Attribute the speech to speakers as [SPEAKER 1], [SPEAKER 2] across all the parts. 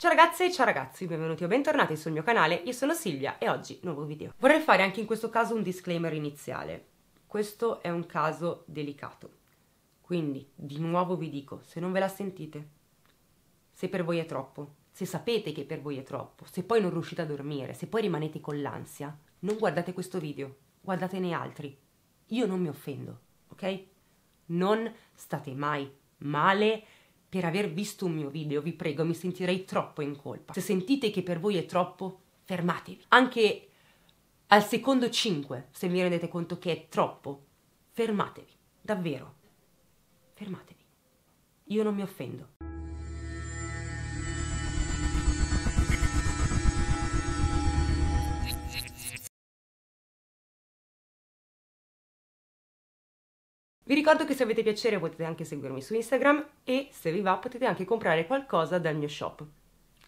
[SPEAKER 1] Ciao ragazze e ciao ragazzi, benvenuti o bentornati sul mio canale, io sono Silvia e oggi nuovo video. Vorrei fare anche in questo caso un disclaimer iniziale. Questo è un caso delicato, quindi di nuovo vi dico, se non ve la sentite, se per voi è troppo, se sapete che per voi è troppo, se poi non riuscite a dormire, se poi rimanete con l'ansia, non guardate questo video, guardatene altri. Io non mi offendo, ok? Non state mai male, per aver visto un mio video, vi prego, mi sentirei troppo in colpa. Se sentite che per voi è troppo, fermatevi. Anche al secondo 5, se vi rendete conto che è troppo, fermatevi. Davvero. Fermatevi. Io non mi offendo. Vi ricordo che se avete piacere potete anche seguirmi su Instagram e se vi va potete anche comprare qualcosa dal mio shop.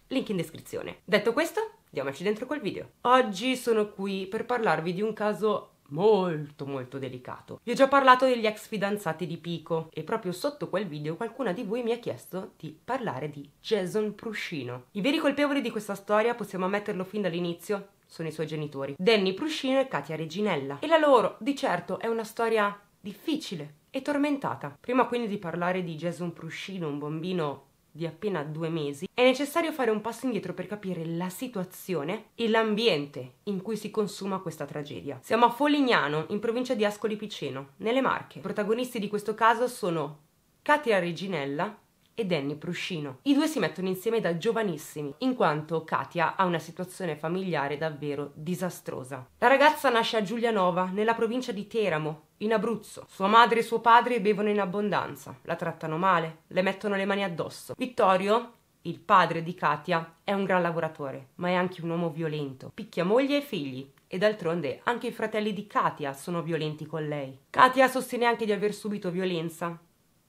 [SPEAKER 1] Link in descrizione. Detto questo, diamoci dentro col video. Oggi sono qui per parlarvi di un caso molto molto delicato. Vi ho già parlato degli ex fidanzati di Pico e proprio sotto quel video qualcuna di voi mi ha chiesto di parlare di Jason Pruscino. I veri colpevoli di questa storia possiamo ammetterlo fin dall'inizio sono i suoi genitori, Danny Pruscino e Katia Reginella. E la loro, di certo, è una storia difficile e tormentata. Prima quindi di parlare di Jason Pruscino, un bambino di appena due mesi, è necessario fare un passo indietro per capire la situazione e l'ambiente in cui si consuma questa tragedia. Siamo a Folignano, in provincia di Ascoli Piceno, nelle Marche. I protagonisti di questo caso sono Katia Reginella e Danny Pruscino. I due si mettono insieme da giovanissimi, in quanto Katia ha una situazione familiare davvero disastrosa. La ragazza nasce a Giulianova, nella provincia di Teramo, in Abruzzo. Sua madre e suo padre bevono in abbondanza, la trattano male, le mettono le mani addosso. Vittorio, il padre di Katia, è un gran lavoratore, ma è anche un uomo violento. Picchia moglie e figli, e d'altronde anche i fratelli di Katia sono violenti con lei. Katia sostiene anche di aver subito violenza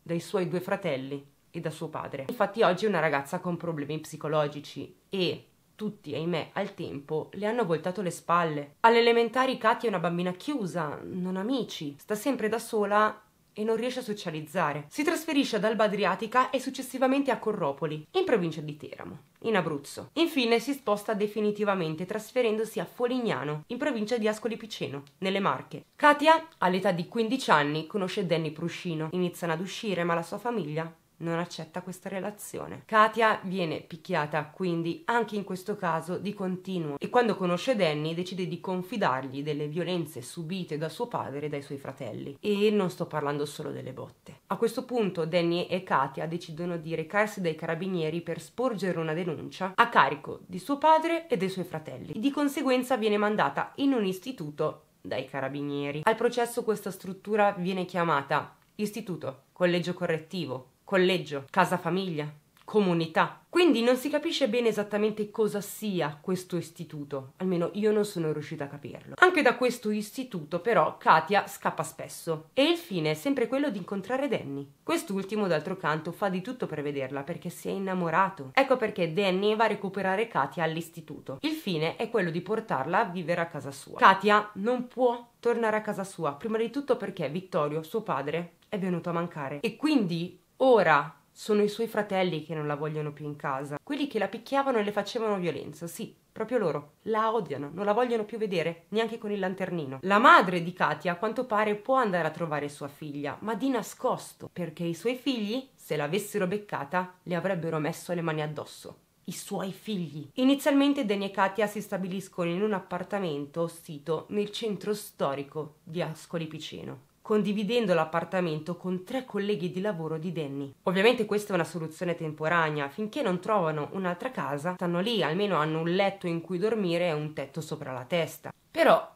[SPEAKER 1] dai suoi due fratelli e da suo padre. Infatti oggi è una ragazza con problemi psicologici e tutti, ahimè, al tempo le hanno voltato le spalle. Alle Katia è una bambina chiusa, non ha amici, sta sempre da sola e non riesce a socializzare. Si trasferisce ad Alba Adriatica e successivamente a Corropoli, in provincia di Teramo, in Abruzzo. Infine si sposta definitivamente trasferendosi a Folignano, in provincia di Ascoli Piceno, nelle Marche. Katia, all'età di 15 anni, conosce Danny Pruscino, iniziano ad uscire ma la sua famiglia non accetta questa relazione. Katia viene picchiata quindi anche in questo caso di continuo e quando conosce Danny decide di confidargli delle violenze subite da suo padre e dai suoi fratelli. E non sto parlando solo delle botte. A questo punto Danny e Katia decidono di recarsi dai carabinieri per sporgere una denuncia a carico di suo padre e dei suoi fratelli. Di conseguenza viene mandata in un istituto dai carabinieri. Al processo questa struttura viene chiamata istituto, collegio correttivo, collegio, casa famiglia, comunità. Quindi non si capisce bene esattamente cosa sia questo istituto, almeno io non sono riuscita a capirlo. Anche da questo istituto però Katia scappa spesso e il fine è sempre quello di incontrare Danny. Quest'ultimo d'altro canto fa di tutto per vederla perché si è innamorato. Ecco perché Danny va a recuperare Katia all'istituto. Il fine è quello di portarla a vivere a casa sua. Katia non può tornare a casa sua, prima di tutto perché Vittorio, suo padre, è venuto a mancare e quindi Ora sono i suoi fratelli che non la vogliono più in casa, quelli che la picchiavano e le facevano violenza, sì, proprio loro. La odiano, non la vogliono più vedere, neanche con il lanternino. La madre di Katia, a quanto pare, può andare a trovare sua figlia, ma di nascosto, perché i suoi figli, se l'avessero beccata, le avrebbero messo le mani addosso. I suoi figli. Inizialmente Danny e Katia si stabiliscono in un appartamento sito nel centro storico di Ascoli Piceno condividendo l'appartamento con tre colleghi di lavoro di Danny. Ovviamente questa è una soluzione temporanea, finché non trovano un'altra casa, stanno lì, almeno hanno un letto in cui dormire e un tetto sopra la testa. Però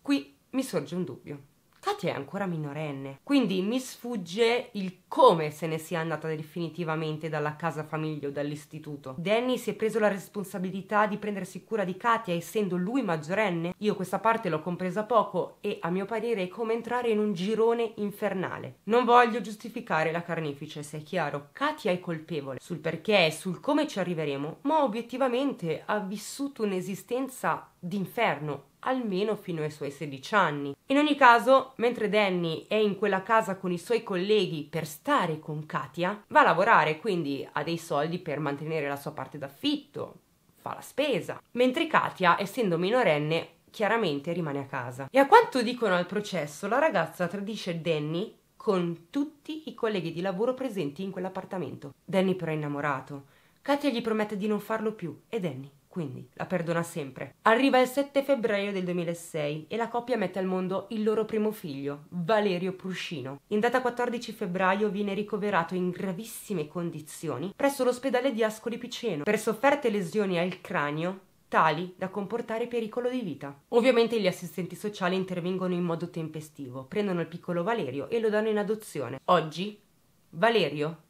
[SPEAKER 1] qui mi sorge un dubbio. Katia è ancora minorenne, quindi mi sfugge il come se ne sia andata definitivamente dalla casa famiglia o dall'istituto. Danny si è preso la responsabilità di prendersi cura di Katia essendo lui maggiorenne? Io questa parte l'ho compresa poco e a mio parere è come entrare in un girone infernale. Non voglio giustificare la carnefice, se è chiaro, Katia è colpevole sul perché e sul come ci arriveremo, ma obiettivamente ha vissuto un'esistenza d'inferno, almeno fino ai suoi 16 anni. In ogni caso, mentre Danny è in quella casa con i suoi colleghi per stare con Katia, va a lavorare, quindi ha dei soldi per mantenere la sua parte d'affitto, fa la spesa, mentre Katia, essendo minorenne, chiaramente rimane a casa. E a quanto dicono al processo, la ragazza tradisce Danny con tutti i colleghi di lavoro presenti in quell'appartamento. Danny però è innamorato. Katia gli promette di non farlo più e Danny quindi la perdona sempre. Arriva il 7 febbraio del 2006 e la coppia mette al mondo il loro primo figlio, Valerio Pruscino. In data 14 febbraio viene ricoverato in gravissime condizioni presso l'ospedale di Ascoli Piceno per sofferte lesioni al cranio tali da comportare pericolo di vita. Ovviamente gli assistenti sociali intervengono in modo tempestivo, prendono il piccolo Valerio e lo danno in adozione. Oggi Valerio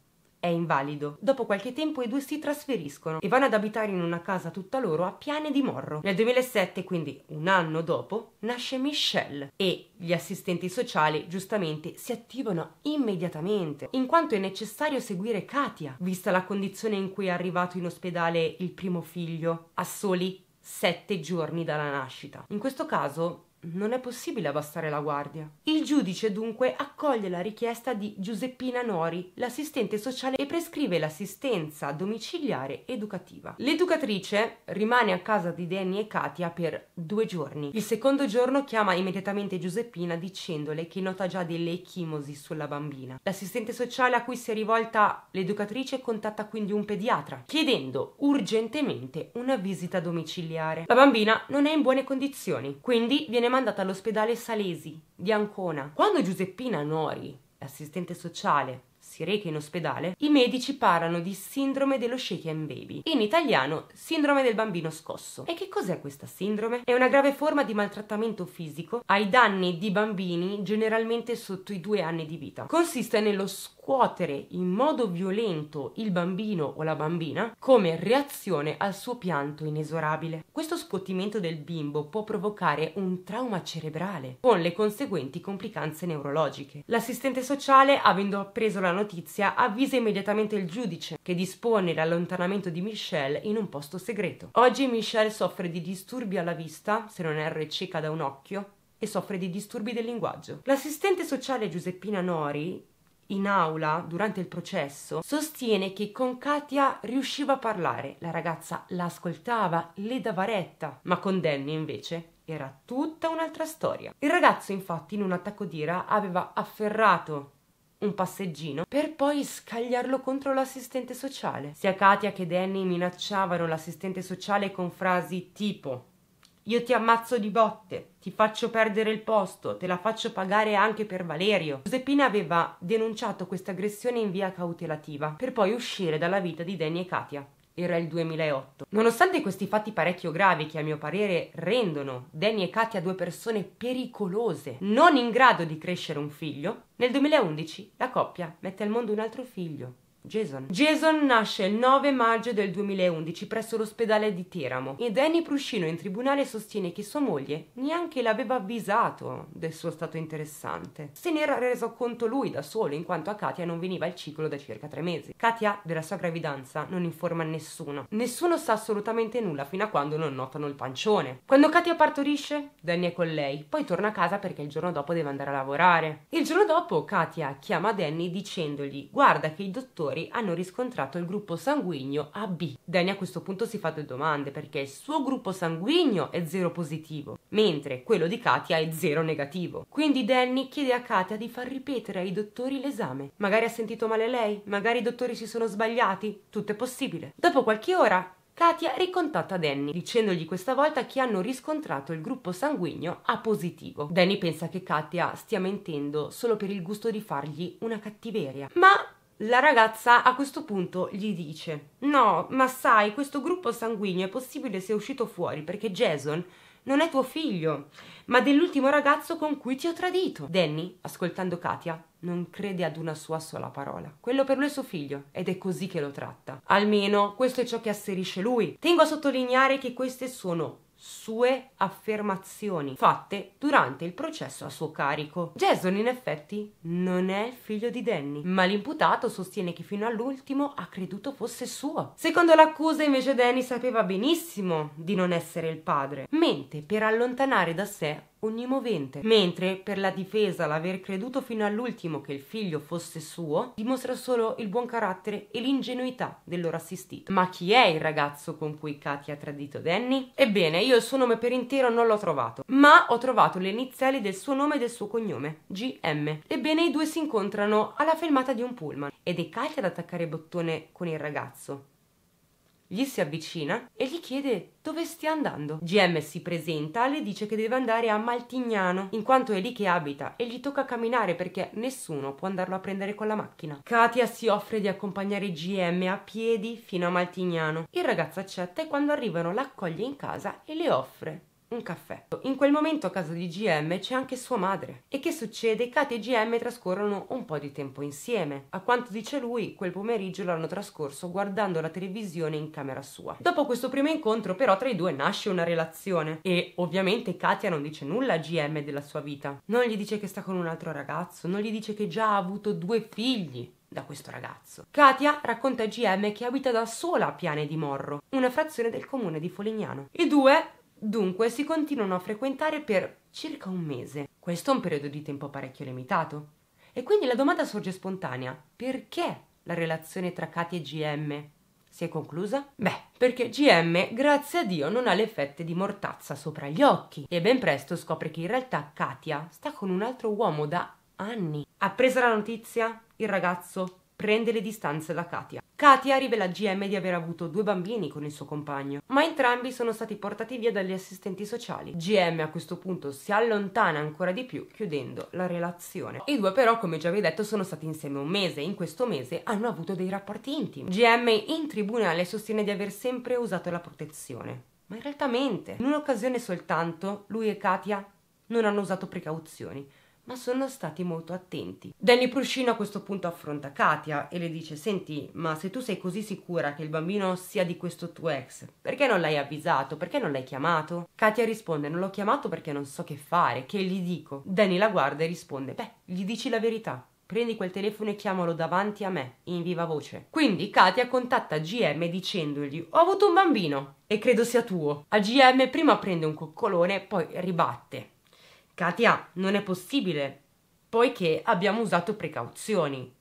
[SPEAKER 1] è invalido. Dopo qualche tempo i due si trasferiscono e vanno ad abitare in una casa tutta loro a Piane di Morro. Nel 2007, quindi un anno dopo, nasce Michelle e gli assistenti sociali giustamente si attivano immediatamente, in quanto è necessario seguire Katia, vista la condizione in cui è arrivato in ospedale il primo figlio, a soli sette giorni dalla nascita. In questo caso non è possibile abbassare la guardia. Il giudice dunque accoglie la richiesta di Giuseppina Nori, l'assistente sociale, e prescrive l'assistenza domiciliare educativa. L'educatrice rimane a casa di Danny e Katia per due giorni. Il secondo giorno chiama immediatamente Giuseppina dicendole che nota già delle echimosi sulla bambina. L'assistente sociale a cui si è rivolta l'educatrice contatta quindi un pediatra, chiedendo urgentemente una visita domiciliare. La bambina non è in buone condizioni, quindi viene mandata all'ospedale Salesi di Ancona. Quando Giuseppina Nori, assistente sociale, si reca in ospedale, i medici parlano di sindrome dello shaken baby, in italiano sindrome del bambino scosso. E che cos'è questa sindrome? È una grave forma di maltrattamento fisico ai danni di bambini generalmente sotto i due anni di vita. Consiste nello scuola scuotere in modo violento il bambino o la bambina come reazione al suo pianto inesorabile. Questo scuotimento del bimbo può provocare un trauma cerebrale con le conseguenti complicanze neurologiche. L'assistente sociale, avendo appreso la notizia, avvisa immediatamente il giudice che dispone l'allontanamento di Michelle in un posto segreto. Oggi Michelle soffre di disturbi alla vista, se non erro è cieca da un occhio, e soffre di disturbi del linguaggio. L'assistente sociale Giuseppina Nori in aula durante il processo, sostiene che con Katia riusciva a parlare, la ragazza la ascoltava, le dava retta, ma con Danny invece era tutta un'altra storia. Il ragazzo infatti in un attacco d'ira aveva afferrato un passeggino per poi scagliarlo contro l'assistente sociale. Sia Katia che Danny minacciavano l'assistente sociale con frasi tipo io ti ammazzo di botte, ti faccio perdere il posto, te la faccio pagare anche per Valerio. Giuseppina aveva denunciato questa aggressione in via cautelativa, per poi uscire dalla vita di Danny e Katia. Era il 2008. Nonostante questi fatti parecchio gravi che a mio parere rendono Danny e Katia due persone pericolose, non in grado di crescere un figlio, nel 2011 la coppia mette al mondo un altro figlio, Jason. Jason nasce il 9 maggio del 2011 presso l'ospedale di Teramo e Danny Pruscino in tribunale sostiene che sua moglie neanche l'aveva avvisato del suo stato interessante. Se ne era reso conto lui da solo in quanto a Katia non veniva il ciclo da circa tre mesi. Katia della sua gravidanza non informa nessuno. Nessuno sa assolutamente nulla fino a quando non notano il pancione. Quando Katia partorisce, Danny è con lei, poi torna a casa perché il giorno dopo deve andare a lavorare. Il giorno dopo Katia chiama Danny dicendogli guarda che il dottore genitori hanno riscontrato il gruppo sanguigno AB. Dani a questo punto si fa due domande perché il suo gruppo sanguigno è 0 positivo, mentre quello di Katia è 0 negativo. Quindi Danny chiede a Katia di far ripetere ai dottori l'esame. Magari ha sentito male lei, magari i dottori si sono sbagliati, tutto è possibile. Dopo qualche ora Katia ricontatta Danny dicendogli questa volta che hanno riscontrato il gruppo sanguigno A positivo. Danny pensa che Katia stia mentendo solo per il gusto di fargli una cattiveria. Ma la ragazza a questo punto gli dice: No, ma sai, questo gruppo sanguigno è possibile se è uscito fuori perché Jason non è tuo figlio, ma dell'ultimo ragazzo con cui ti ho tradito. Danny, ascoltando Katia, non crede ad una sua sola parola. Quello per lui è suo figlio ed è così che lo tratta. Almeno questo è ciò che asserisce lui. Tengo a sottolineare che queste sono sue affermazioni fatte durante il processo a suo carico. Jason in effetti non è il figlio di Danny, ma l'imputato sostiene che fino all'ultimo ha creduto fosse suo. Secondo l'accusa invece Danny sapeva benissimo di non essere il padre, mente per allontanare da sé ogni movente. mentre per la difesa l'aver creduto fino all'ultimo che il figlio fosse suo dimostra solo il buon carattere e l'ingenuità del loro assistito. Ma chi è il ragazzo con cui Katia ha tradito Danny? Ebbene, io il suo nome per intero non l'ho trovato, ma ho trovato le iniziali del suo nome e del suo cognome, GM. Ebbene, i due si incontrano alla fermata di un pullman ed è Katia ad attaccare bottone con il ragazzo. Gli si avvicina e gli chiede dove stia andando. GM si presenta, e le dice che deve andare a Maltignano, in quanto è lì che abita e gli tocca camminare perché nessuno può andarlo a prendere con la macchina. Katia si offre di accompagnare GM a piedi fino a Maltignano. Il ragazzo accetta e quando arrivano l'accoglie in casa e le offre un caffè. In quel momento a casa di GM c'è anche sua madre. E che succede? Katia e GM trascorrono un po' di tempo insieme. A quanto dice lui, quel pomeriggio l'hanno trascorso guardando la televisione in camera sua. Dopo questo primo incontro, però, tra i due nasce una relazione. E ovviamente Katia non dice nulla a GM della sua vita. Non gli dice che sta con un altro ragazzo, non gli dice che già ha avuto due figli da questo ragazzo. Katia racconta a GM che abita da sola a Piane di Morro, una frazione del comune di Folignano. I due Dunque si continuano a frequentare per circa un mese. Questo è un periodo di tempo parecchio limitato. E quindi la domanda sorge spontanea: perché la relazione tra Katy e GM si è conclusa? Beh, perché GM, grazie a Dio, non ha le fette di mortazza sopra gli occhi e ben presto scopre che in realtà Katia sta con un altro uomo da anni. Ha preso la notizia il ragazzo prende le distanze da Katia. Katia rivela a GM di aver avuto due bambini con il suo compagno, ma entrambi sono stati portati via dagli assistenti sociali. GM a questo punto si allontana ancora di più, chiudendo la relazione. I due però, come già vi ho detto, sono stati insieme un mese e in questo mese hanno avuto dei rapporti intimi. GM in tribunale sostiene di aver sempre usato la protezione. Ma in realtà mente. In un'occasione soltanto, lui e Katia non hanno usato precauzioni ma sono stati molto attenti. Danny Pruscino a questo punto affronta Katia e le dice senti ma se tu sei così sicura che il bambino sia di questo tuo ex perché non l'hai avvisato? Perché non l'hai chiamato? Katia risponde non l'ho chiamato perché non so che fare, che gli dico? Danny la guarda e risponde beh gli dici la verità prendi quel telefono e chiamalo davanti a me, in viva voce. Quindi Katia contatta GM dicendogli ho avuto un bambino e credo sia tuo. A GM prima prende un coccolone, poi ribatte. Katia, non è possibile, poiché abbiamo usato precauzioni.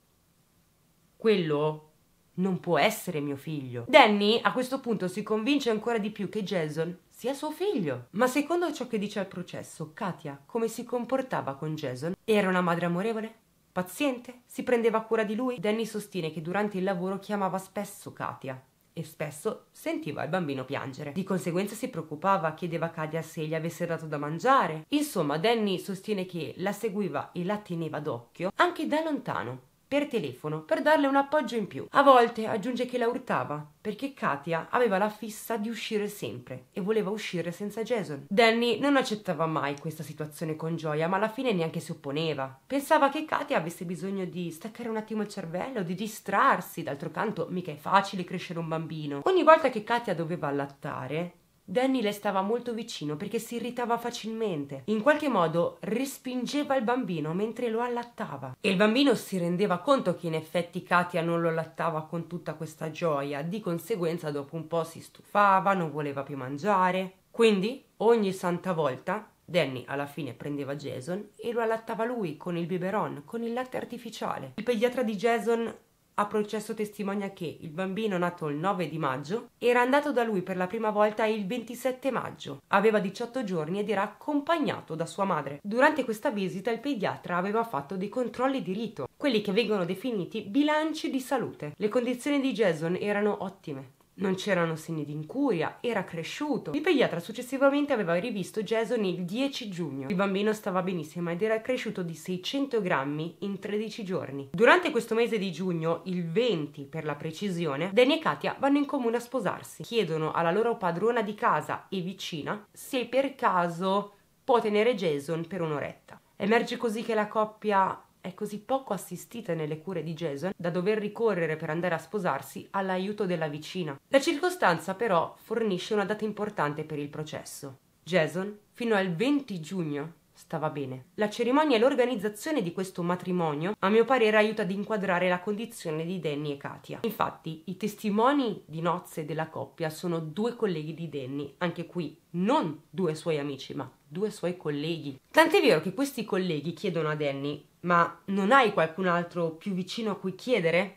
[SPEAKER 1] Quello non può essere mio figlio. Danny a questo punto si convince ancora di più che Jason sia suo figlio. Ma secondo ciò che dice al processo, Katia, come si comportava con Jason? Era una madre amorevole? Paziente? Si prendeva cura di lui? Danny sostiene che durante il lavoro chiamava spesso Katia e spesso sentiva il bambino piangere. Di conseguenza si preoccupava, chiedeva a Kadia se gli avesse dato da mangiare. Insomma, Danny sostiene che la seguiva e la teneva d'occhio anche da lontano per telefono per darle un appoggio in più. A volte aggiunge che la urtava perché Katia aveva la fissa di uscire sempre e voleva uscire senza Jason. Danny non accettava mai questa situazione con gioia, ma alla fine neanche si opponeva. Pensava che Katia avesse bisogno di staccare un attimo il cervello, di distrarsi, d'altro canto mica è facile crescere un bambino. Ogni volta che Katia doveva allattare, Danny le stava molto vicino perché si irritava facilmente. In qualche modo respingeva il bambino mentre lo allattava. E il bambino si rendeva conto che in effetti Katia non lo allattava con tutta questa gioia. Di conseguenza dopo un po' si stufava, non voleva più mangiare. Quindi ogni santa volta Danny alla fine prendeva Jason e lo allattava lui con il biberon, con il latte artificiale. Il pediatra di Jason a processo testimonia che il bambino nato il 9 di maggio era andato da lui per la prima volta il 27 maggio, aveva 18 giorni ed era accompagnato da sua madre. Durante questa visita il pediatra aveva fatto dei controlli di rito, quelli che vengono definiti bilanci di salute. Le condizioni di Jason erano ottime, non c'erano segni di incuria, era cresciuto. Il pediatra successivamente aveva rivisto Jason il 10 giugno. Il bambino stava benissimo ed era cresciuto di 600 grammi in 13 giorni. Durante questo mese di giugno, il 20 per la precisione, Danny e Katia vanno in comune a sposarsi. Chiedono alla loro padrona di casa e vicina se per caso può tenere Jason per un'oretta. Emerge così che la coppia è così poco assistita nelle cure di Jason da dover ricorrere per andare a sposarsi all'aiuto della vicina. La circostanza però fornisce una data importante per il processo. Jason, fino al 20 giugno stava bene. La cerimonia e l'organizzazione di questo matrimonio, a mio parere, aiuta ad inquadrare la condizione di Danny e Katia. Infatti, i testimoni di nozze della coppia sono due colleghi di Danny, anche qui non due suoi amici, ma due suoi colleghi. Tant'è vero che questi colleghi chiedono a Danny: "Ma non hai qualcun altro più vicino a cui chiedere?"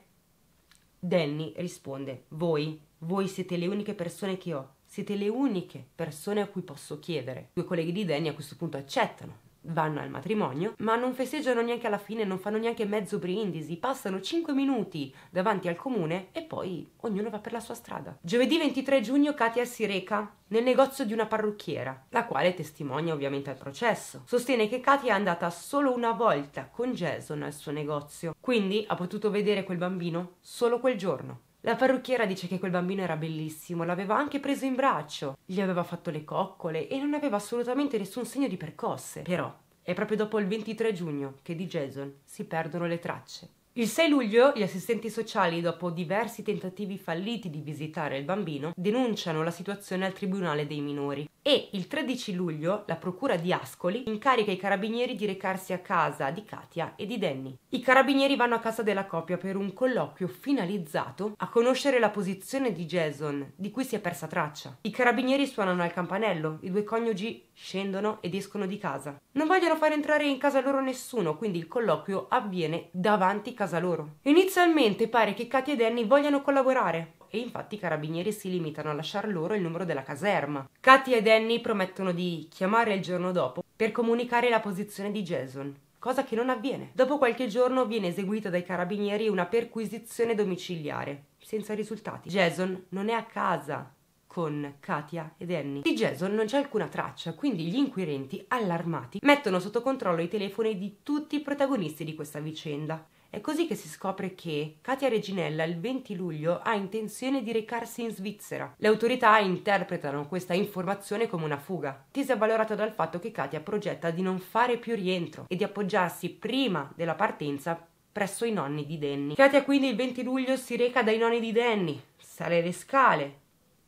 [SPEAKER 1] Danny risponde: "Voi, voi siete le uniche persone che ho siete le uniche persone a cui posso chiedere. Due colleghi di Danny a questo punto accettano, vanno al matrimonio, ma non festeggiano neanche alla fine, non fanno neanche mezzo brindisi, passano 5 minuti davanti al comune e poi ognuno va per la sua strada. Giovedì 23 giugno Katia si reca nel negozio di una parrucchiera, la quale testimonia ovviamente al processo. Sostiene che Katia è andata solo una volta con Jason al suo negozio, quindi ha potuto vedere quel bambino solo quel giorno. La parrucchiera dice che quel bambino era bellissimo, l'aveva anche preso in braccio, gli aveva fatto le coccole e non aveva assolutamente nessun segno di percosse. Però è proprio dopo il 23 giugno che di Jason si perdono le tracce. Il 6 luglio gli assistenti sociali, dopo diversi tentativi falliti di visitare il bambino, denunciano la situazione al Tribunale dei minori e il 13 luglio la Procura di Ascoli incarica i carabinieri di recarsi a casa di Katia e di Danny. I carabinieri vanno a casa della coppia per un colloquio finalizzato a conoscere la posizione di Jason, di cui si è persa traccia. I carabinieri suonano al campanello, i due coniugi scendono ed escono di casa. Non vogliono far entrare in casa loro nessuno, quindi il colloquio avviene davanti a casa casa loro. Inizialmente pare che Katia e Danny vogliano collaborare, e infatti i carabinieri si limitano a lasciar loro il numero della caserma. Katia e Danny promettono di chiamare il giorno dopo per comunicare la posizione di Jason, cosa che non avviene. Dopo qualche giorno viene eseguita dai carabinieri una perquisizione domiciliare, senza risultati. Jason non è a casa con Katia e Danny. Di Jason non c'è alcuna traccia, quindi gli inquirenti, allarmati, mettono sotto controllo i telefoni di tutti i protagonisti di questa vicenda. È così che si scopre che Katia Reginella il 20 luglio ha intenzione di recarsi in Svizzera. Le autorità interpretano questa informazione come una fuga, tesa valorata dal fatto che Katia progetta di non fare più rientro e di appoggiarsi prima della partenza presso i nonni di Danny. Katia quindi il 20 luglio si reca dai nonni di Danny, sale le scale,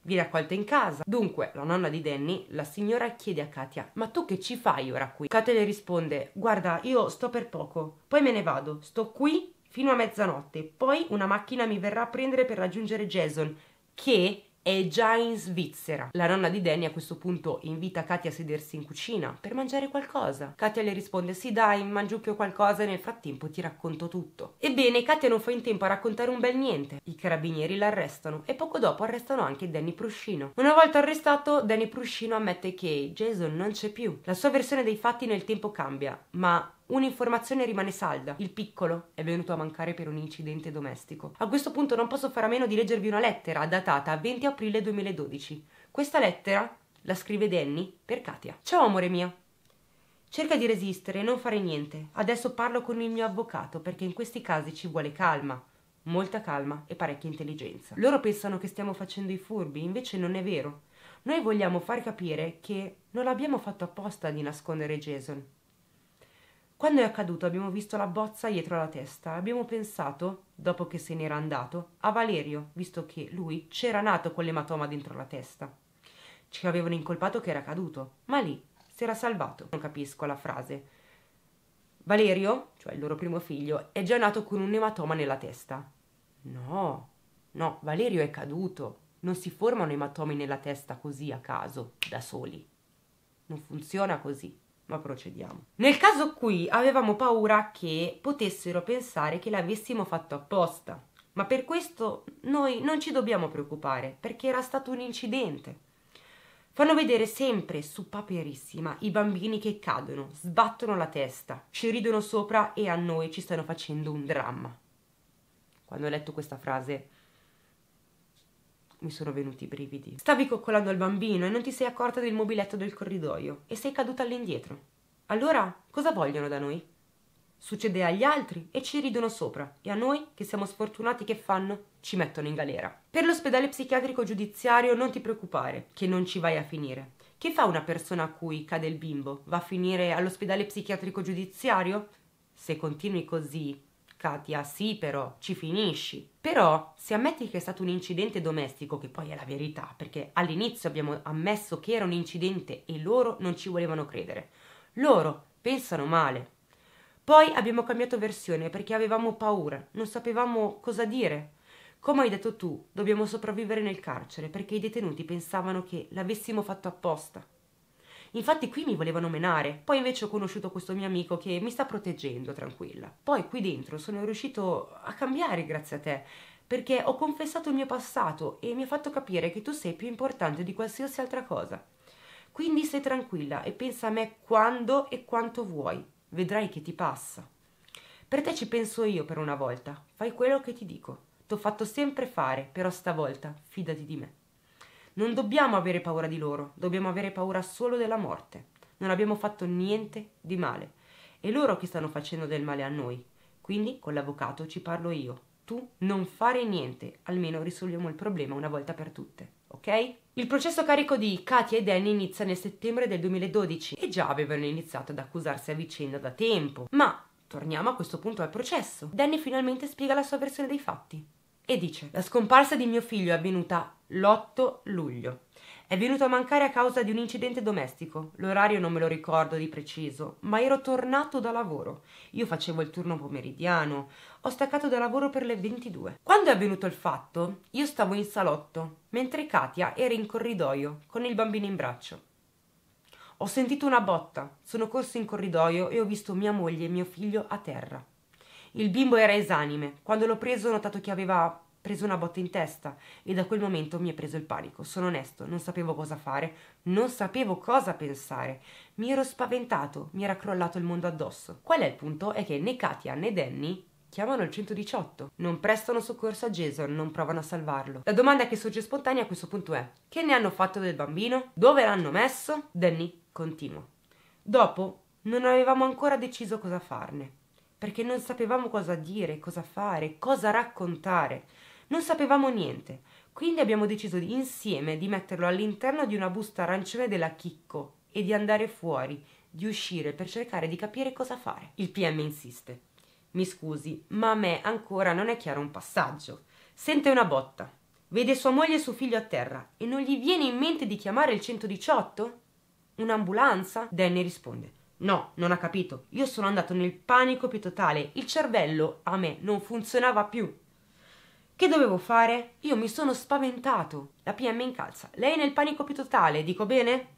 [SPEAKER 1] vi raccolta in casa. Dunque, la nonna di Danny, la signora, chiede a Katia: Ma tu che ci fai ora qui? Katia le risponde: Guarda, io sto per poco, poi me ne vado, sto qui fino a mezzanotte, poi una macchina mi verrà a prendere per raggiungere Jason, che è già in Svizzera. La nonna di Danny a questo punto invita Katia a sedersi in cucina per mangiare qualcosa. Katia le risponde sì dai, mangiucchio qualcosa e nel frattempo ti racconto tutto. Ebbene, Katia non fa in tempo a raccontare un bel niente. I carabinieri l'arrestano e poco dopo arrestano anche Danny Pruscino. Una volta arrestato, Danny Pruscino ammette che Jason non c'è più. La sua versione dei fatti nel tempo cambia, ma Un'informazione rimane salda. Il piccolo è venuto a mancare per un incidente domestico. A questo punto non posso fare a meno di leggervi una lettera datata 20 aprile 2012. Questa lettera la scrive Danny per Katia. Ciao amore mio. Cerca di resistere e non fare niente. Adesso parlo con il mio avvocato perché in questi casi ci vuole calma, molta calma e parecchia intelligenza. Loro pensano che stiamo facendo i furbi, invece non è vero. Noi vogliamo far capire che non l'abbiamo fatto apposta di nascondere Jason. Quando è accaduto abbiamo visto la bozza dietro la testa abbiamo pensato, dopo che se n'era andato, a Valerio, visto che lui c'era nato con l'ematoma dentro la testa. Ci avevano incolpato che era caduto, ma lì si era salvato. Non capisco la frase. Valerio, cioè il loro primo figlio, è già nato con un ematoma nella testa. No, no, Valerio è caduto. Non si formano ematomi nella testa così a caso, da soli. Non funziona così ma procediamo. Nel caso qui avevamo paura che potessero pensare che l'avessimo fatto apposta, ma per questo noi non ci dobbiamo preoccupare, perché era stato un incidente. Fanno vedere sempre su paperissima i bambini che cadono, sbattono la testa, ci ridono sopra e a noi ci stanno facendo un dramma. Quando ho letto questa frase mi sono venuti i brividi. Stavi coccolando il bambino e non ti sei accorta del mobiletto del corridoio e sei caduta all'indietro. Allora, cosa vogliono da noi? Succede agli altri e ci ridono sopra, e a noi, che siamo sfortunati che fanno, ci mettono in galera. Per l'ospedale psichiatrico giudiziario non ti preoccupare, che non ci vai a finire. Che fa una persona a cui cade il bimbo? Va a finire all'ospedale psichiatrico giudiziario? Se continui così, Katia, ah, sì però, ci finisci. Però, se ammetti che è stato un incidente domestico, che poi è la verità, perché all'inizio abbiamo ammesso che era un incidente e loro non ci volevano credere. Loro pensano male. Poi abbiamo cambiato versione perché avevamo paura, non sapevamo cosa dire. Come hai detto tu, dobbiamo sopravvivere nel carcere perché i detenuti pensavano che l'avessimo fatto apposta. Infatti qui mi volevano menare, poi invece ho conosciuto questo mio amico che mi sta proteggendo, tranquilla. Poi qui dentro sono riuscito a cambiare grazie a te, perché ho confessato il mio passato e mi ha fatto capire che tu sei più importante di qualsiasi altra cosa. Quindi stai tranquilla e pensa a me quando e quanto vuoi. Vedrai che ti passa. Per te ci penso io per una volta. Fai quello che ti dico. T'ho fatto sempre fare, però stavolta fidati di me. Non dobbiamo avere paura di loro, dobbiamo avere paura solo della morte. Non abbiamo fatto niente di male. È loro che stanno facendo del male a noi. Quindi con l'avvocato ci parlo io. Tu non fare niente, almeno risolviamo il problema una volta per tutte, ok? Il processo carico di Katia e Danny inizia nel settembre del 2012 e già avevano iniziato ad accusarsi a vicenda da tempo. Ma torniamo a questo punto al processo. Danny finalmente spiega la sua versione dei fatti e dice: La scomparsa di mio figlio è avvenuta l'8 luglio. È venuto a mancare a causa di un incidente domestico. L'orario non me lo ricordo di preciso, ma ero tornato da lavoro. Io facevo il turno pomeridiano. Ho staccato da lavoro per le 22. Quando è avvenuto il fatto, io stavo in salotto, mentre Katia era in corridoio con il bambino in braccio. Ho sentito una botta, sono corso in corridoio e ho visto mia moglie e mio figlio a terra. Il bimbo era esanime. Quando l'ho preso ho notato che aveva preso una botta in testa e da quel momento mi è preso il panico. Sono onesto, non sapevo cosa fare, non sapevo cosa pensare. Mi ero spaventato, mi era crollato il mondo addosso. Qual è il punto? È che né Katia né Danny chiamano il 118, non prestano soccorso a Jason, non provano a salvarlo. La domanda che sorge spontanea a questo punto è: che ne hanno fatto del bambino? Dove l'hanno messo? Danny continua. Dopo non avevamo ancora deciso cosa farne, perché non sapevamo cosa dire, cosa fare, cosa raccontare. Non sapevamo niente, quindi abbiamo deciso insieme di metterlo all'interno di una busta arancione della Chicco e di andare fuori, di uscire per cercare di capire cosa fare. Il PM insiste. Mi scusi, ma a me ancora non è chiaro un passaggio. Sente una botta. Vede sua moglie e suo figlio a terra e non gli viene in mente di chiamare il 118? Un'ambulanza? Danny risponde. No, non ha capito. Io sono andato nel panico più totale. Il cervello a me non funzionava più. Che dovevo fare? Io mi sono spaventato. La PM incalza. Lei è nel panico più totale, dico bene?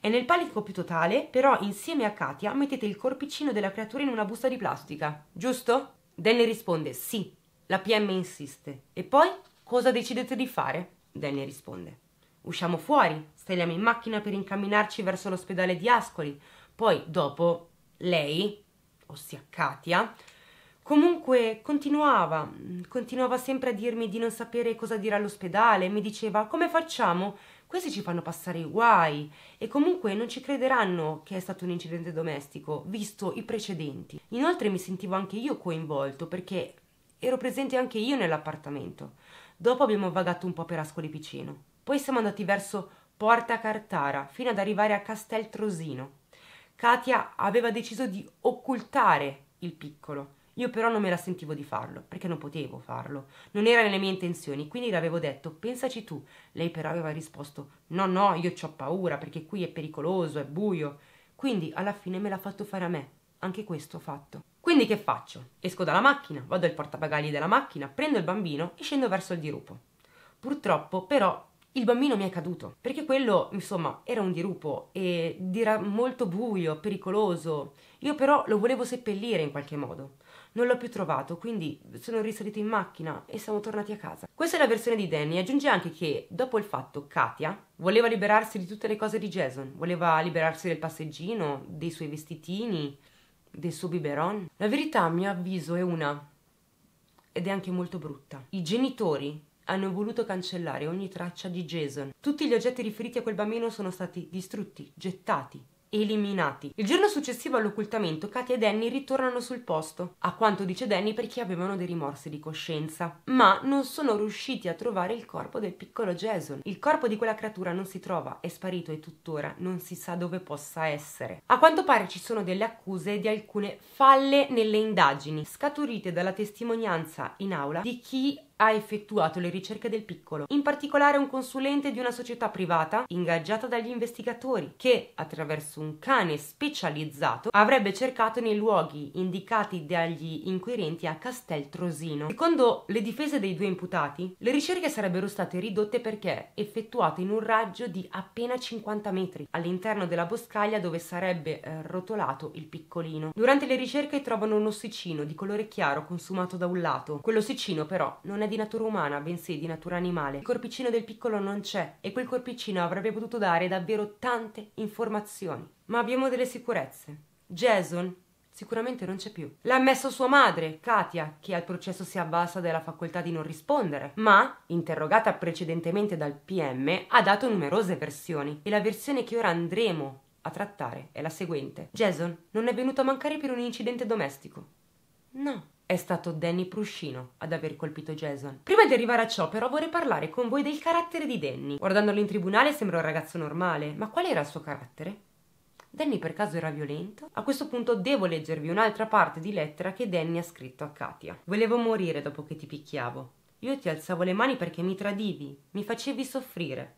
[SPEAKER 1] È nel panico più totale, però insieme a Katia mettete il corpicino della creatura in una busta di plastica, giusto? Danny risponde sì. La PM insiste. E poi cosa decidete di fare? Danny risponde. Usciamo fuori, saliamo in macchina per incamminarci verso l'ospedale di Ascoli. Poi, dopo, lei, ossia Katia, Comunque continuava, continuava sempre a dirmi di non sapere cosa dire all'ospedale, mi diceva come facciamo? Questi ci fanno passare i guai e comunque non ci crederanno che è stato un incidente domestico, visto i precedenti. Inoltre mi sentivo anche io coinvolto perché ero presente anche io nell'appartamento. Dopo abbiamo vagato un po' per Ascoli Piceno. Poi siamo andati verso Porta Cartara fino ad arrivare a Castel Trosino. Katia aveva deciso di occultare il piccolo io però non me la sentivo di farlo, perché non potevo farlo. Non era nelle mie intenzioni, quindi le avevo detto, pensaci tu. Lei però aveva risposto, no, no, io ho paura, perché qui è pericoloso, è buio. Quindi alla fine me l'ha fatto fare a me. Anche questo ho fatto. Quindi che faccio? Esco dalla macchina, vado al portabagagli della macchina, prendo il bambino e scendo verso il dirupo. Purtroppo, però, il bambino mi è caduto, perché quello, insomma, era un dirupo e era molto buio, pericoloso. Io però lo volevo seppellire in qualche modo non l'ho più trovato, quindi sono risalito in macchina e siamo tornati a casa. Questa è la versione di Danny, aggiunge anche che dopo il fatto Katia voleva liberarsi di tutte le cose di Jason, voleva liberarsi del passeggino, dei suoi vestitini, del suo biberon. La verità a mio avviso è una ed è anche molto brutta. I genitori hanno voluto cancellare ogni traccia di Jason. Tutti gli oggetti riferiti a quel bambino sono stati distrutti, gettati, eliminati. Il giorno successivo all'occultamento, Katia e Danny ritornano sul posto, a quanto dice Danny perché avevano dei rimorsi di coscienza, ma non sono riusciti a trovare il corpo del piccolo Jason. Il corpo di quella creatura non si trova, è sparito e tuttora non si sa dove possa essere. A quanto pare ci sono delle accuse di alcune falle nelle indagini, scaturite dalla testimonianza in aula di chi ha effettuato le ricerche del piccolo, in particolare un consulente di una società privata ingaggiata dagli investigatori, che attraverso un cane specializzato avrebbe cercato nei luoghi indicati dagli inquirenti a Castel Trosino. Secondo le difese dei due imputati, le ricerche sarebbero state ridotte perché effettuate in un raggio di appena 50 metri all'interno della boscaglia dove sarebbe eh, rotolato il piccolino. Durante le ricerche trovano un ossicino di colore chiaro consumato da un lato. Quell'ossicino però non è è di natura umana, bensì di natura animale. Il corpicino del piccolo non c'è e quel corpicino avrebbe potuto dare davvero tante informazioni. Ma abbiamo delle sicurezze. Jason sicuramente non c'è più. L'ha messo sua madre, Katia, che al processo si avvalsa della facoltà di non rispondere, ma, interrogata precedentemente dal PM, ha dato numerose versioni e la versione che ora andremo a trattare è la seguente. Jason non è venuto a mancare per un incidente domestico. No, è stato Danny Pruscino ad aver colpito Jason. Prima di arrivare a ciò, però, vorrei parlare con voi del carattere di Danny. Guardandolo in tribunale sembra un ragazzo normale, ma qual era il suo carattere? Danny per caso era violento? A questo punto devo leggervi un'altra parte di lettera che Danny ha scritto a Katia. Volevo morire dopo che ti picchiavo. Io ti alzavo le mani perché mi tradivi, mi facevi soffrire.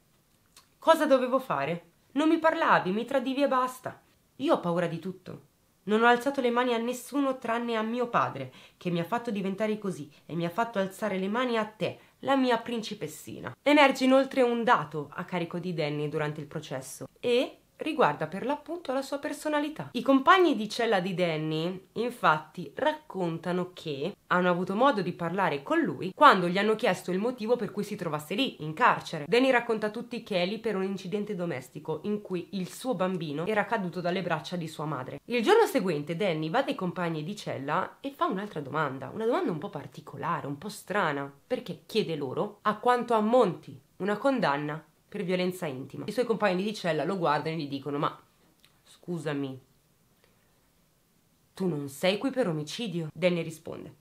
[SPEAKER 1] Cosa dovevo fare? Non mi parlavi, mi tradivi e basta. Io ho paura di tutto. Non ho alzato le mani a nessuno tranne a mio padre, che mi ha fatto diventare così e mi ha fatto alzare le mani a te, la mia principessina. Emerge inoltre un dato a carico di Danny durante il processo e riguarda per l'appunto la sua personalità. I compagni di cella di Danny, infatti, raccontano che hanno avuto modo di parlare con lui quando gli hanno chiesto il motivo per cui si trovasse lì, in carcere. Danny racconta a tutti che è lì per un incidente domestico in cui il suo bambino era caduto dalle braccia di sua madre. Il giorno seguente Danny va dai compagni di cella e fa un'altra domanda, una domanda un po' particolare, un po' strana, perché chiede loro a quanto ammonti una condanna per violenza intima. I suoi compagni di cella lo guardano e gli dicono ma scusami, tu non sei qui per omicidio? Danny risponde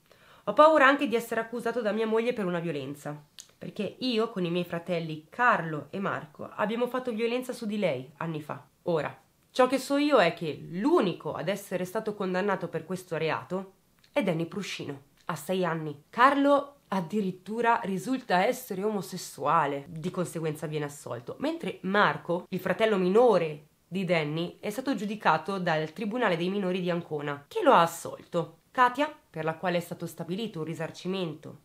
[SPEAKER 1] ho paura anche di essere accusato da mia moglie per una violenza, perché io con i miei fratelli Carlo e Marco abbiamo fatto violenza su di lei anni fa. Ora, ciò che so io è che l'unico ad essere stato condannato per questo reato è Danny Pruscino, a sei anni. Carlo addirittura risulta essere omosessuale, di conseguenza viene assolto, mentre Marco, il fratello minore di Danny, è stato giudicato dal Tribunale dei minori di Ancona, che lo ha assolto. Katia, per la quale è stato stabilito un risarcimento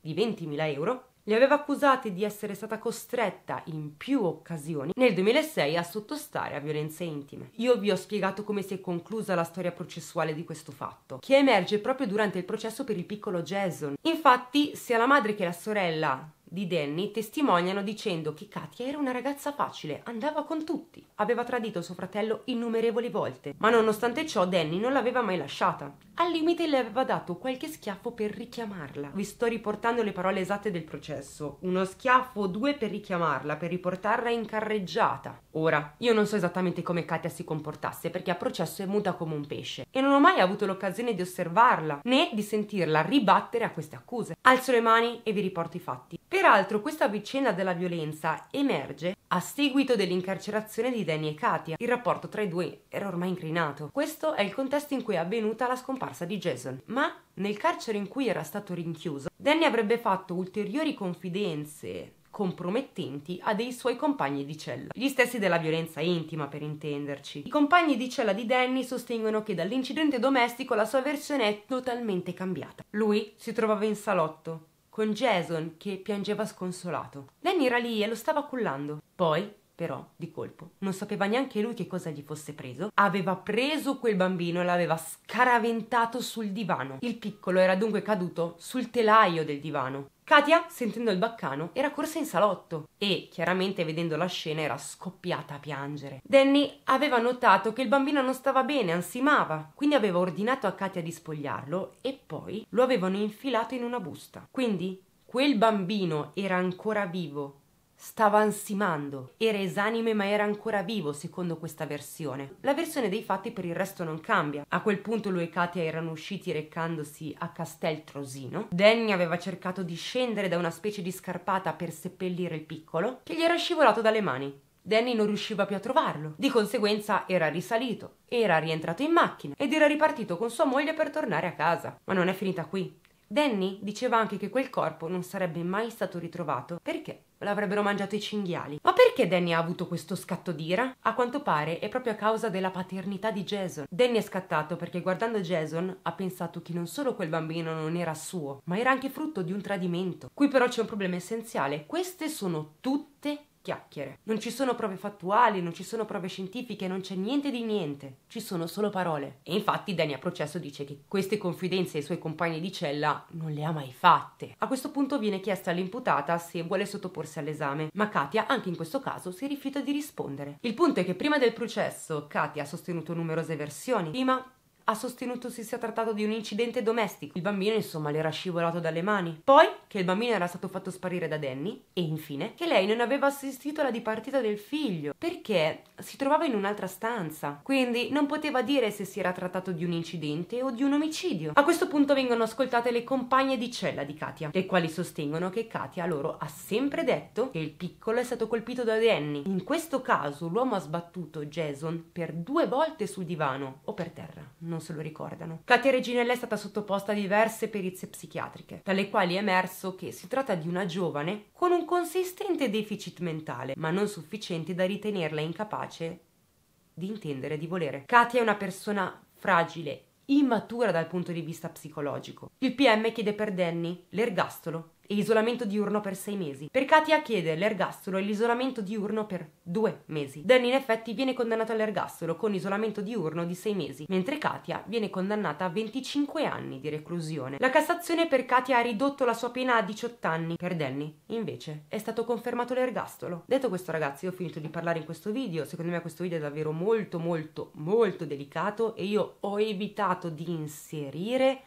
[SPEAKER 1] di 20.000 euro, li aveva accusati di essere stata costretta in più occasioni nel 2006 a sottostare a violenze intime. Io vi ho spiegato come si è conclusa la storia processuale di questo fatto, che emerge proprio durante il processo per il piccolo Jason. Infatti, sia la madre che la sorella di Danny testimoniano dicendo che Katia era una ragazza facile, andava con tutti. Aveva tradito suo fratello innumerevoli volte, ma nonostante ciò Danny non l'aveva mai lasciata. Al limite le aveva dato qualche schiaffo per richiamarla. Vi sto riportando le parole esatte del processo. Uno schiaffo o due per richiamarla, per riportarla in carreggiata. Ora, io non so esattamente come Katia si comportasse perché a processo è muta come un pesce e non ho mai avuto l'occasione di osservarla né di sentirla ribattere a queste accuse. Alzo le mani e vi riporto i fatti. Peraltro, questa vicenda della violenza emerge a seguito dell'incarcerazione di Danny e Katia. Il rapporto tra i due era ormai incrinato. Questo è il contesto in cui è avvenuta la scomparsa di Jason. Ma nel carcere in cui era stato rinchiuso, Danny avrebbe fatto ulteriori confidenze compromettenti a dei suoi compagni di cella, gli stessi della violenza intima per intenderci. I compagni di cella di Danny sostengono che dall'incidente domestico la sua versione è totalmente cambiata. Lui si trovava in salotto con Jason che piangeva sconsolato. Danny era lì e lo stava cullando. Poi però, di colpo, non sapeva neanche lui che cosa gli fosse preso. Aveva preso quel bambino e l'aveva scaraventato sul divano. Il piccolo era dunque caduto sul telaio del divano. Katia, sentendo il baccano, era corsa in salotto e, chiaramente vedendo la scena, era scoppiata a piangere. Danny aveva notato che il bambino non stava bene, ansimava, quindi aveva ordinato a Katia di spogliarlo e poi lo avevano infilato in una busta. Quindi quel bambino era ancora vivo Stava ansimando, era esanime ma era ancora vivo secondo questa versione. La versione dei fatti per il resto non cambia. A quel punto lui e Katia erano usciti recandosi a Castel Trosino. Danny aveva cercato di scendere da una specie di scarpata per seppellire il piccolo, che gli era scivolato dalle mani. Danny non riusciva più a trovarlo. Di conseguenza era risalito, era rientrato in macchina ed era ripartito con sua moglie per tornare a casa. Ma non è finita qui. Danny diceva anche che quel corpo non sarebbe mai stato ritrovato perché l'avrebbero mangiato i cinghiali. Ma perché Danny ha avuto questo scatto d'ira? A quanto pare è proprio a causa della paternità di Jason. Danny è scattato perché guardando Jason ha pensato che non solo quel bambino non era suo, ma era anche frutto di un tradimento. Qui però c'è un problema essenziale. Queste sono tutte chiacchiere. Non ci sono prove fattuali, non ci sono prove scientifiche, non c'è niente di niente, ci sono solo parole. E infatti Danny a processo dice che queste confidenze ai suoi compagni di cella non le ha mai fatte. A questo punto viene chiesta all'imputata se vuole sottoporsi all'esame, ma Katia anche in questo caso si rifiuta di rispondere. Il punto è che prima del processo Katia ha sostenuto numerose versioni, prima ha sostenuto si sia trattato di un incidente domestico. Il bambino, insomma, le era scivolato dalle mani. Poi che il bambino era stato fatto sparire da Danny e infine che lei non aveva assistito alla dipartita del figlio perché si trovava in un'altra stanza. Quindi non poteva dire se si era trattato di un incidente o di un omicidio. A questo punto vengono ascoltate le compagne di cella di Katia, le quali sostengono che Katia loro ha sempre detto che il piccolo è stato colpito da Danny. In questo caso l'uomo ha sbattuto Jason per due volte sul divano o per terra. Non non se lo ricordano. Katia Reginella è stata sottoposta a diverse perizie psichiatriche, dalle quali è emerso che si tratta di una giovane con un consistente deficit mentale, ma non sufficiente da ritenerla incapace di intendere di volere. Katia è una persona fragile, immatura dal punto di vista psicologico. Il PM chiede per Danny l'ergastolo e isolamento diurno per sei mesi. Per Katia chiede l'ergastolo e l'isolamento diurno per due mesi. Danny in effetti viene condannato all'ergastolo con isolamento diurno di sei mesi, mentre Katia viene condannata a 25 anni di reclusione. La Cassazione per Katia ha ridotto la sua pena a 18 anni, per Danny invece è stato confermato l'ergastolo. Detto questo ragazzi ho finito di parlare in questo video, secondo me questo video è davvero molto molto molto delicato e io ho evitato di inserire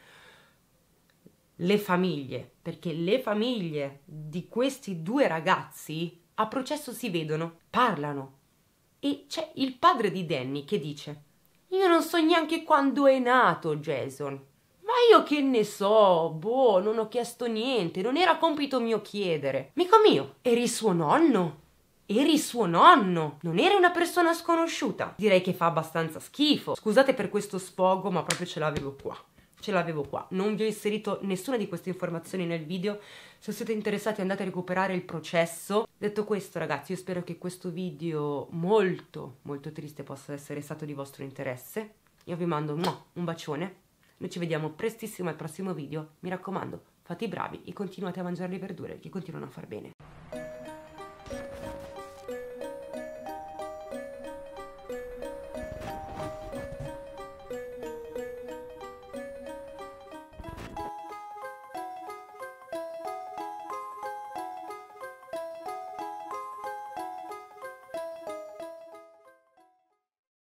[SPEAKER 1] le famiglie, perché le famiglie di questi due ragazzi a processo si vedono, parlano. E c'è il padre di Danny che dice: Io non so neanche quando è nato Jason. Ma io che ne so, boh, non ho chiesto niente, non era compito mio chiedere. Mico mio, eri suo nonno. Eri suo nonno, non eri una persona sconosciuta. Direi che fa abbastanza schifo. Scusate per questo sfogo, ma proprio ce l'avevo qua ce l'avevo qua. Non vi ho inserito nessuna di queste informazioni nel video, se siete interessati andate a recuperare il processo. Detto questo ragazzi, io spero che questo video molto molto triste possa essere stato di vostro interesse. Io vi mando un bacione, noi ci vediamo prestissimo al prossimo video, mi raccomando, fate i bravi e continuate a mangiare le verdure che continuano a far bene.